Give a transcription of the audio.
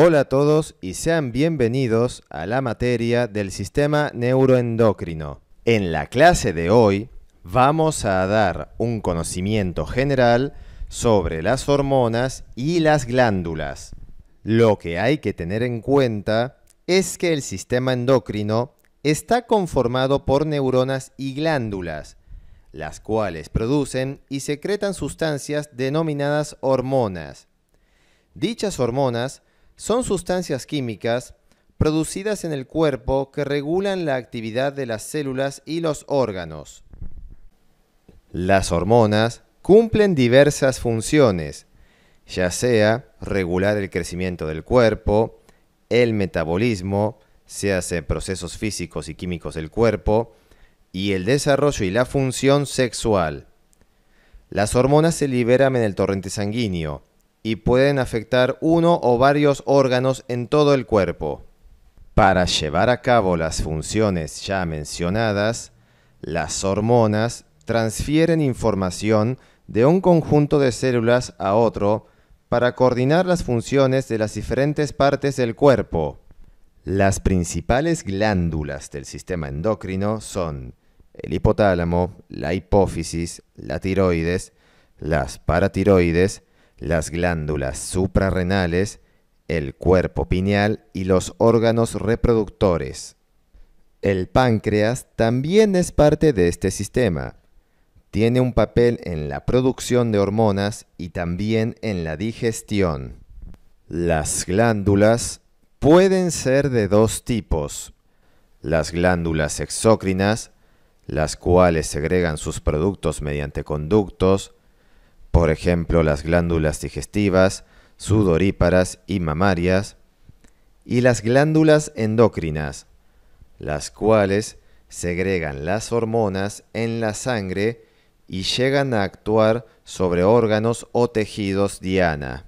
Hola a todos y sean bienvenidos a la materia del sistema neuroendocrino. En la clase de hoy vamos a dar un conocimiento general sobre las hormonas y las glándulas. Lo que hay que tener en cuenta es que el sistema endocrino está conformado por neuronas y glándulas, las cuales producen y secretan sustancias denominadas hormonas. Dichas hormonas son sustancias químicas producidas en el cuerpo que regulan la actividad de las células y los órganos. Las hormonas cumplen diversas funciones, ya sea regular el crecimiento del cuerpo, el metabolismo, se hace procesos físicos y químicos del cuerpo, y el desarrollo y la función sexual. Las hormonas se liberan en el torrente sanguíneo, y pueden afectar uno o varios órganos en todo el cuerpo. Para llevar a cabo las funciones ya mencionadas, las hormonas transfieren información de un conjunto de células a otro para coordinar las funciones de las diferentes partes del cuerpo. Las principales glándulas del sistema endocrino son el hipotálamo, la hipófisis, la tiroides, las paratiroides, las glándulas suprarrenales, el cuerpo pineal y los órganos reproductores. El páncreas también es parte de este sistema. Tiene un papel en la producción de hormonas y también en la digestión. Las glándulas pueden ser de dos tipos. Las glándulas exócrinas, las cuales segregan sus productos mediante conductos, por ejemplo las glándulas digestivas, sudoríparas y mamarias, y las glándulas endocrinas las cuales segregan las hormonas en la sangre y llegan a actuar sobre órganos o tejidos diana.